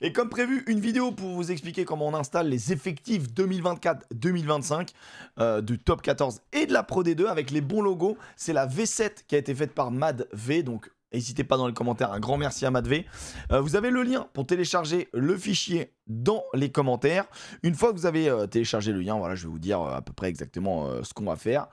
Et comme prévu, une vidéo pour vous expliquer comment on installe les effectifs 2024-2025 euh, du top 14 et de la Pro D2 avec les bons logos. C'est la V7 qui a été faite par Mad V, donc N'hésitez pas dans les commentaires, un grand merci à Madv. V. Euh, vous avez le lien pour télécharger le fichier dans les commentaires. Une fois que vous avez euh, téléchargé le lien, voilà, je vais vous dire à peu près exactement ce qu'on va faire.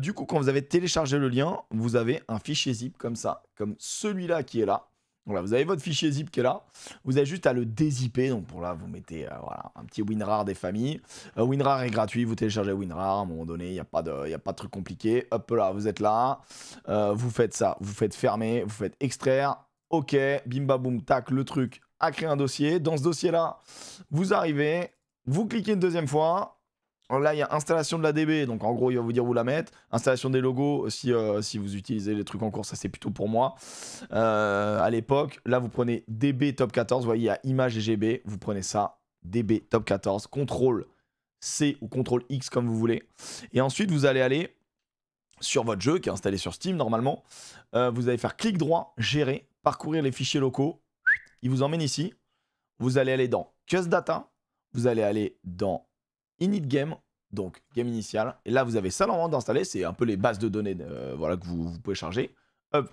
du coup, quand vous avez téléchargé le lien, vous avez un fichier zip comme ça, comme celui-là qui est là vous avez votre fichier zip qui est là. Vous avez juste à le dézipper. Donc pour là, vous mettez euh, voilà, un petit WinRAR des familles. Euh, WinRAR est gratuit. Vous téléchargez WinRAR. À un moment donné, il n'y a, pas de, y a pas de truc compliqué. Hop là, vous êtes là. Euh, vous faites ça. Vous faites fermer. Vous faites extraire. OK. Bim, boum, tac, le truc a créé un dossier. Dans ce dossier-là, vous arrivez. Vous cliquez une deuxième fois. Là, il y a installation de la DB, donc en gros, il va vous dire où la mettre. Installation des logos, euh, si, euh, si vous utilisez les trucs en cours, ça c'est plutôt pour moi. Euh, à l'époque, là, vous prenez DB top 14, vous voyez, il y a image et GB, vous prenez ça, DB top 14, contrôle C ou contrôle X comme vous voulez. Et ensuite, vous allez aller sur votre jeu qui est installé sur Steam normalement. vous allez faire clic droit, gérer, parcourir les fichiers locaux. Il vous emmène ici. Vous allez aller dans CustData. Data, vous allez aller dans init game, donc game initial. Et là, vous avez ça normalement d'installer, c'est un peu les bases de données euh, voilà, que vous, pouvez charger.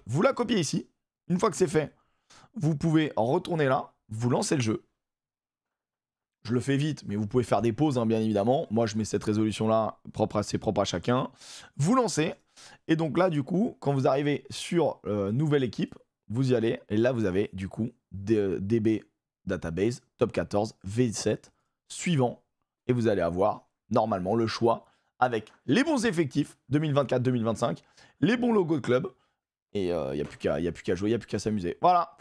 vous la copiez ici. Une fois que c'est fait, vous pouvez retourner là, vous lancez le jeu. Je le fais vite, mais vous pouvez faire des pauses, hein, bien évidemment. Moi, je mets cette résolution-là, propre à, propre à chacun. Vous lancez. Et donc là, du coup, quand vous arrivez sur euh, nouvelle équipe, vous y allez. Et là, vous avez, du coup, DB Database, top 14, V7, suivant, et vous allez avoir normalement le choix avec les bons effectifs 2024-2025, les bons logos de club, et il euh, n'y a plus qu'à jouer, il n'y a plus qu'à s'amuser. Voilà.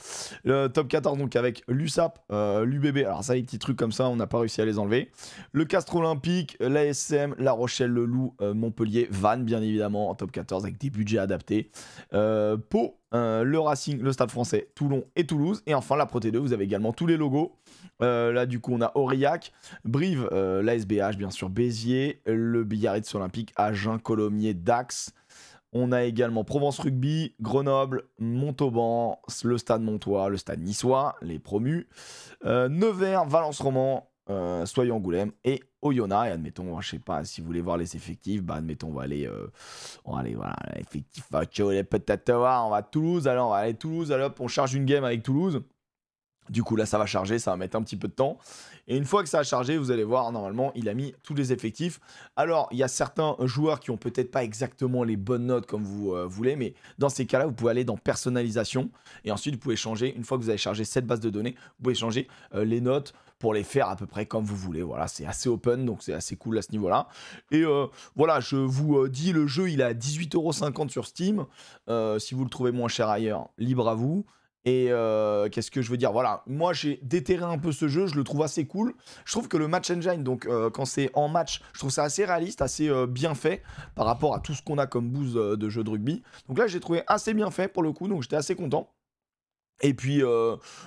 Le top 14 donc avec l'USAP, euh, l'UBB. Alors ça, les petits trucs comme ça, on n'a pas réussi à les enlever. Le Castre Olympique, l'ASM, La Rochelle, Le Loup, euh, Montpellier, Vannes bien évidemment en top 14 avec des budgets adaptés. Pau, le Racing, le Stade français, Toulon et Toulouse. Et enfin la Pro 2 vous avez également tous les logos. là du coup on a Aurillac, Brive, l'ASBH bien sûr, Béziers, le Biarritz Olympique, Agen, Colomiers, Dax. On a également Provence Rugby, Grenoble, Montauban, le Stade Montois, le Stade Niçois, les promus, euh, Nevers, Valence Roman, euh, Soyons Angoulême et Oyonnax. Et admettons, hein, je sais pas, si vous voulez voir les effectifs, bah admettons, on va aller, euh, on va aller voilà, on va à Toulouse, alors on va aller à Toulouse, alors on charge une game avec Toulouse. Du coup, là, ça va charger, ça va mettre un petit peu de temps. Et une fois que ça a chargé, vous allez voir, normalement, il a mis tous les effectifs. Alors, il y a certains joueurs qui ont peut-être pas exactement les bonnes notes comme vous euh, voulez, mais dans ces cas-là, vous pouvez aller dans personnalisation. Et ensuite, vous pouvez changer, une fois que vous avez chargé cette base de données, vous pouvez changer euh, les notes pour les faire à peu près comme vous voulez. Voilà, c'est assez open, donc c'est assez cool à ce niveau-là. Et euh, voilà, je vous dis, le jeu, il est à 18,50€ sur Steam. si vous le trouvez moins cher ailleurs, libre à vous. Et euh, qu'est-ce que je veux dire Voilà, moi j'ai déterré un peu ce jeu, je le trouve assez cool. Je trouve que le match engine, donc euh, quand c'est en match, je trouve ça assez réaliste, assez euh, bien fait par rapport à tout ce qu'on a comme bouse de jeu de rugby. Donc là j'ai trouvé assez bien fait pour le coup, donc j'étais assez content. Et puis,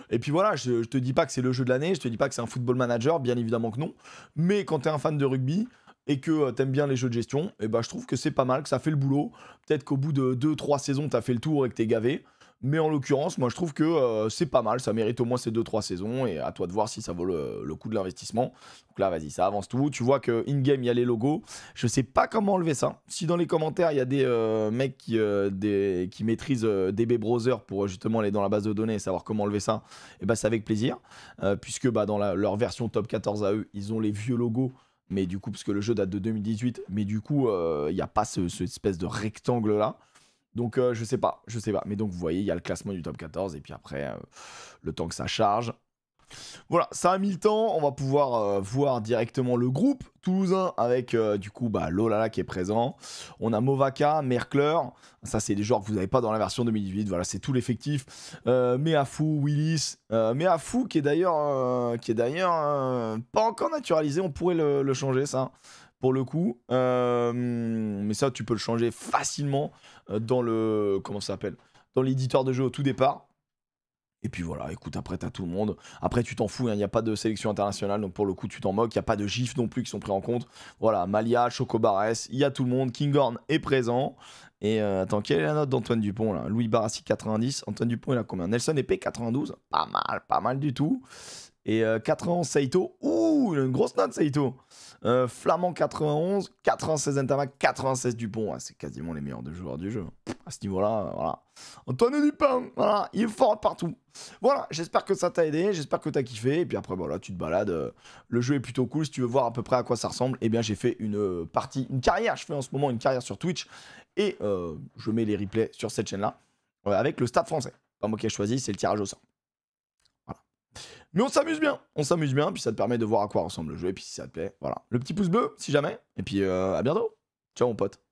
et puis voilà, je, te dis pas que c'est le jeu de l'année, je te dis pas que c'est un football manager, bien évidemment que non. Mais quand t'es un fan de rugby et que t'aimes bien les jeux de gestion, et eh ben je trouve que c'est pas mal, que ça fait le boulot. Peut-être qu'au bout de 2-3 saisons, t'as fait le tour et que t'es gavé. Mais en l'occurrence, moi je trouve que euh, c'est pas mal, ça mérite au moins ces 2-3 saisons et à toi de voir si ça vaut le, coup de l'investissement. Donc là, vas-y, ça avance tout. Tu vois que in-game, il y a les logos. Je sais pas comment enlever ça. Si dans les commentaires, il y a des euh, mecs qui, euh, des, maîtrisent DB Browser pour justement aller dans la base de données et savoir comment enlever ça, et eh ben c'est avec plaisir. puisque bah, dans leur version top 14 à eux, ils ont les vieux logos mais du coup, parce que le jeu date de 2018, mais du coup, il n'y a pas ce, cette espèce de rectangle là. Donc euh, je sais pas, je sais pas. Mais donc vous voyez, il y a le classement du top 14 et puis après, euh, le temps que ça charge, voilà, ça a mis le temps, on va pouvoir euh, voir directement le groupe toulousain avec euh, du coup bah, Lolala qui est présent. On a Movaka, Merkler, ça c'est des joueurs que vous n'avez pas dans la version 2018, voilà c'est tout l'effectif. Euh, Willis, euh, Meafu qui est d'ailleurs qui est d'ailleurs pas encore naturalisé, on pourrait le, le changer ça pour le coup. mais ça tu peux le changer facilement dans le comment ça s'appelle dans l'éditeur de jeu au tout départ. Et puis voilà, écoute, après, t'as tout le monde. Après, tu t'en fous, il hein, n'y a pas de sélection internationale, donc pour le coup, tu t'en moques. Il n'y a pas de GIF non plus qui sont pris en compte. Voilà, Malia, Chocobarès, il y a tout le monde. Kinghorn est présent. Et euh, attends, quelle est la note d'Antoine Dupont là Louis Barassi 90, Antoine Dupont il a combien Nelson Epé 92, pas mal, pas mal du tout. Et 4 euh, ans Saito, ouh, une grosse note Saito. Euh, Flamand 91, 96 Entama, 96 Dupont. Ah, c'est quasiment les meilleurs deux joueurs du jeu. À ce niveau-là, euh, voilà. Antoine Dupin, voilà, il est fort partout. Voilà, j'espère que ça t'a aidé, j'espère que t'as kiffé. Et puis après, voilà, tu te balades. Euh, le jeu est plutôt cool. Si tu veux voir à peu près à quoi ça ressemble, eh bien, j'ai fait une partie, une carrière. Je fais en ce moment une carrière sur Twitch. Et je mets les replays sur cette chaîne-là avec le stade français. Pas moi qui ai choisi, c'est le tirage au sort. Mais on s'amuse bien, on s'amuse bien, puis ça te permet de voir à quoi ressemble le jeu, et puis si ça te plaît, voilà. Le petit pouce bleu, si jamais, et puis euh, à bientôt. Ciao mon pote.